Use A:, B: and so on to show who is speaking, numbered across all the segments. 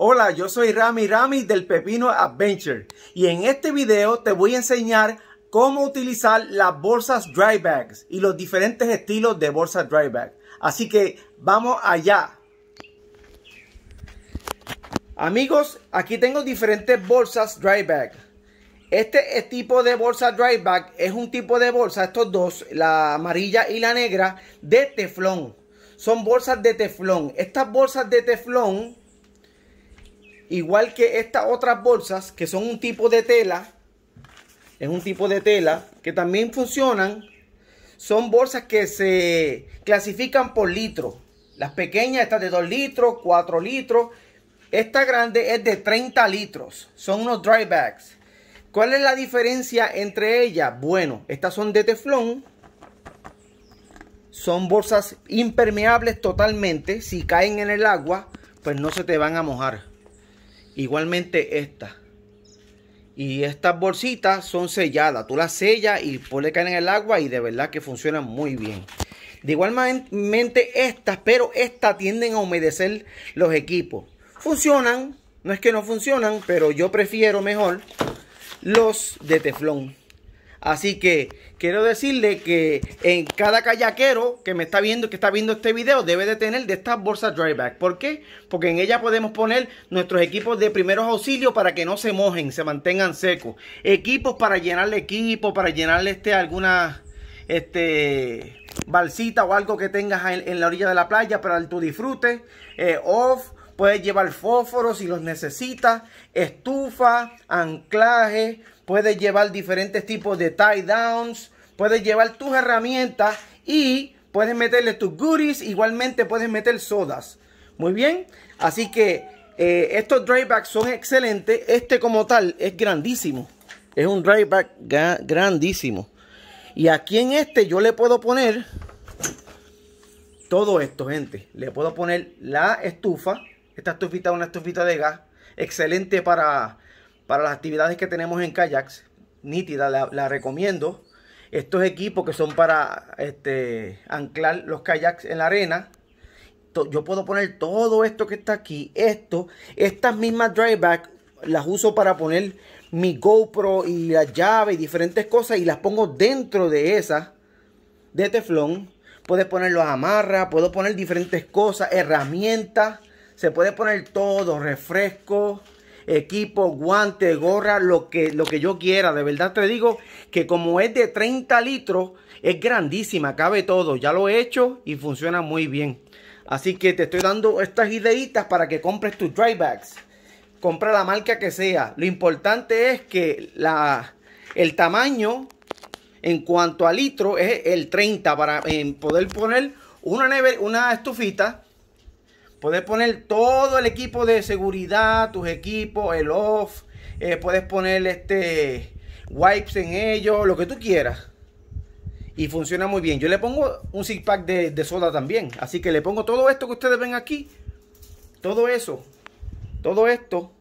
A: Hola, yo soy Rami Rami del Pepino Adventure y en este video te voy a enseñar cómo utilizar las bolsas dry bags y los diferentes estilos de bolsas dry bag. Así que vamos allá. Amigos, aquí tengo diferentes bolsas dry bag. Este tipo de bolsa dry bag es un tipo de bolsa, estos dos, la amarilla y la negra, de teflón. Son bolsas de teflón. Estas bolsas de teflón Igual que estas otras bolsas, que son un tipo de tela, es un tipo de tela, que también funcionan, son bolsas que se clasifican por litro. Las pequeñas, estas de 2 litros, 4 litros. Esta grande es de 30 litros. Son unos dry bags. ¿Cuál es la diferencia entre ellas? Bueno, estas son de teflón. Son bolsas impermeables totalmente. Si caen en el agua, pues no se te van a mojar. Igualmente esta. Y estas bolsitas son selladas. Tú las sellas y ponle caen en el agua y de verdad que funcionan muy bien. De igualmente estas, pero estas tienden a humedecer los equipos. Funcionan, no es que no funcionan, pero yo prefiero mejor los de teflón. Así que quiero decirle que en cada kayakero que me está viendo, que está viendo este video, debe de tener de estas bolsas dryback. ¿Por qué? Porque en ella podemos poner nuestros equipos de primeros auxilios para que no se mojen, se mantengan secos. Equipos para llenarle equipo, para llenarle este alguna este balsita o algo que tengas en, la orilla de la playa para tu disfrute. Eh, off Puedes llevar fósforos si los necesitas, estufa, anclaje, puedes llevar diferentes tipos de tie downs, puedes llevar tus herramientas y puedes meterle tus goodies, igualmente puedes meter sodas. Muy bien, así que eh, estos estos bags son excelentes. Este como tal es grandísimo. Es un bag grandísimo. Y aquí en este yo le puedo poner todo esto, gente. Le puedo poner la estufa. Esta estufita es una estufita de gas, excelente para, las actividades que tenemos en kayaks, nítida, la, recomiendo. Estos equipos que son para este, anclar los kayaks en la arena, yo puedo poner todo esto que está aquí, esto, estas mismas dryback las uso para poner mi GoPro y la llave y diferentes cosas y las pongo dentro de esas de teflón. Puedes poner los amarras, puedo poner diferentes cosas, herramientas. Se puede poner todo, refresco, equipo, guante, gorra, lo que, lo que yo quiera. De verdad te digo que como es de 30 litros, es grandísima, cabe todo. Ya lo he hecho y funciona muy bien. Así que te estoy dando estas ideitas para que compres tus dry bags. Compra la marca que sea. Lo importante es que la, el tamaño en cuanto a litro es el 30 para poder poner una, neve, una estufita Puedes poner todo el equipo de seguridad, tus equipos, el off. Eh, puedes poner este wipes en ellos, lo que tú quieras. Y funciona muy bien. Yo le pongo un Zip pack de, soda también. Así que le pongo todo esto que ustedes ven aquí. Todo eso. Todo esto.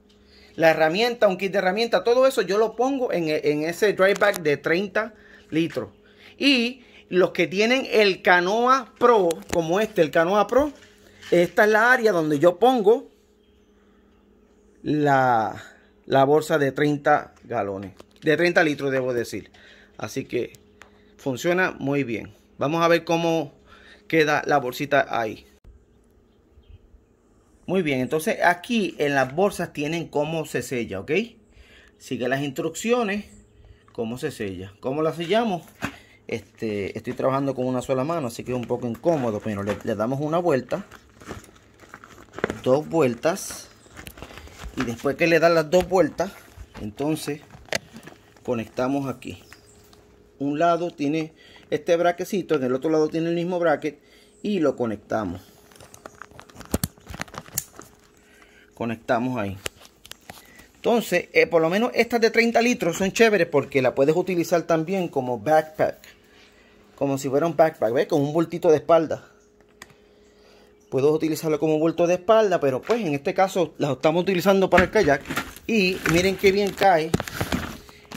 A: La herramienta, un kit de herramienta. Todo eso yo lo pongo en, en ese dry bag de 30 litros. Y los que tienen el Canoa Pro, como este, el Canoa Pro, esta es la área donde yo pongo la, bolsa de 30 galones. De 30 litros, debo decir. Así que funciona muy bien. Vamos a ver cómo queda la bolsita ahí. Muy bien, entonces aquí en las bolsas tienen cómo se sella, ¿ok? Sigue las instrucciones, cómo se sella. ¿Cómo la sellamos? Este, estoy trabajando con una sola mano, así que es un poco incómodo, pero le damos una vuelta dos vueltas y después que le dan las dos vueltas entonces conectamos aquí un lado tiene este braquecito en el otro lado tiene el mismo bracket y lo conectamos conectamos ahí entonces eh, por lo menos estas de 30 litros son chéveres porque la puedes utilizar también como backpack como si fuera un backpack con un bultito de espalda Puedo utilizarlo como vuelto de espalda, pero pues en este caso las estamos utilizando para el kayak. Y miren qué bien cae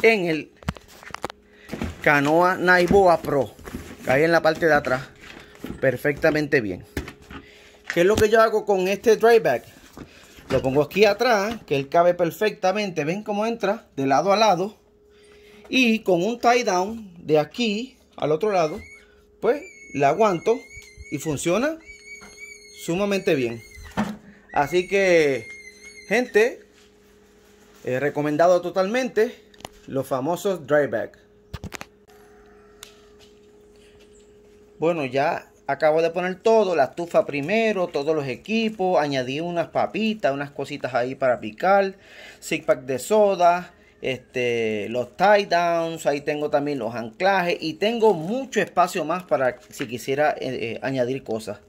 A: en el Canoa Naiboa Pro. Cae en la parte de atrás perfectamente bien. ¿Qué es lo que yo hago con este bag Lo pongo aquí atrás, que él cabe perfectamente. Ven cómo entra de lado a lado. Y con un tie down de aquí al otro lado, pues la aguanto y funciona sumamente bien. Así que, gente, he recomendado totalmente los famosos bag Bueno, ya acabo de poner todo, la estufa primero, todos los equipos, añadí unas papitas, unas cositas ahí para picar, six pack de soda, este, los tie downs, ahí tengo también los anclajes y tengo mucho espacio más para si quisiera eh, eh, añadir cosas.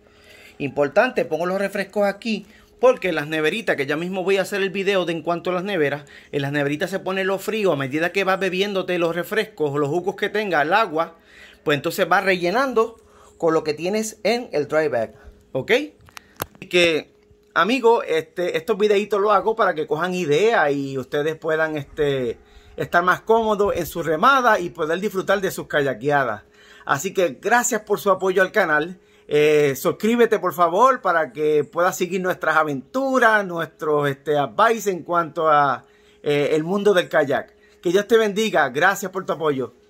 A: Importante, pongo los refrescos aquí porque las neveritas, que ya mismo voy a hacer el video de en cuanto a las neveras, en las neveritas se pone lo frío a medida que vas bebiéndote los refrescos o los jugos que tenga, el agua, pues entonces va rellenando con lo que tienes en el dry bag, ¿ok? Y que, amigos, este, estos videitos los hago para que cojan idea y ustedes puedan este, estar más cómodos en su remada y poder disfrutar de sus kayakeadas. Así que gracias por su apoyo al canal eh, suscríbete por favor para que puedas seguir nuestras aventuras, nuestros este, advice en cuanto a eh, el mundo del kayak. Que Dios te bendiga. Gracias por tu apoyo.